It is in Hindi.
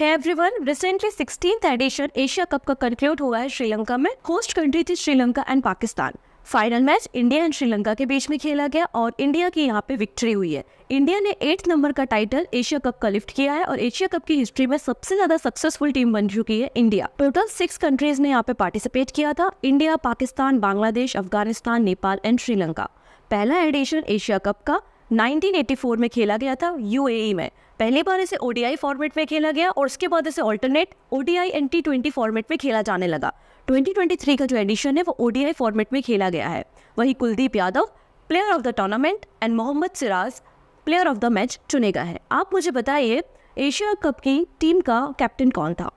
है everyone recently sixteen edition Asia cup का कंक्लूड हुआ है श्रीलंका में होस्ट कंट्री थी Sri Lanka and Pakistan final match India and Sri Lanka के बीच में खेला गया और इंडिया की यहाँ पे विक्ट्री हुई है इंडिया ने एट नंबर का टाइटल एशिया कप का लिफ्ट किया है और एशिया कप की हिस्ट्री में सबसे ज्यादा सक्सेसफुल टीम बन चुकी है इंडिया टोटल सिक्स कंट्रीज ने यहाँ पे पार्टिसिपेट किया था इंडिया पाकिस्तान बांग्लादेश अफगानिस्तान नेपाल एंड श्रीलंका पहला एडिशन एशिया कप का 1984 में खेला गया था यूएई e में पहली बार इसे ओडीआई फॉर्मेट में खेला गया और उसके बाद इसे alternate ODI and T twenty format में खेला जाने लगा 2023 का जो एडिशन है वो ओडीआई फॉर्मेट में खेला गया है वही Kuldeep Yadav player of the tournament and Mohammed Siraj player of the match चुने गए हैं आप मुझे बताइए एशिया कप की टीम का कैप्टन कौन था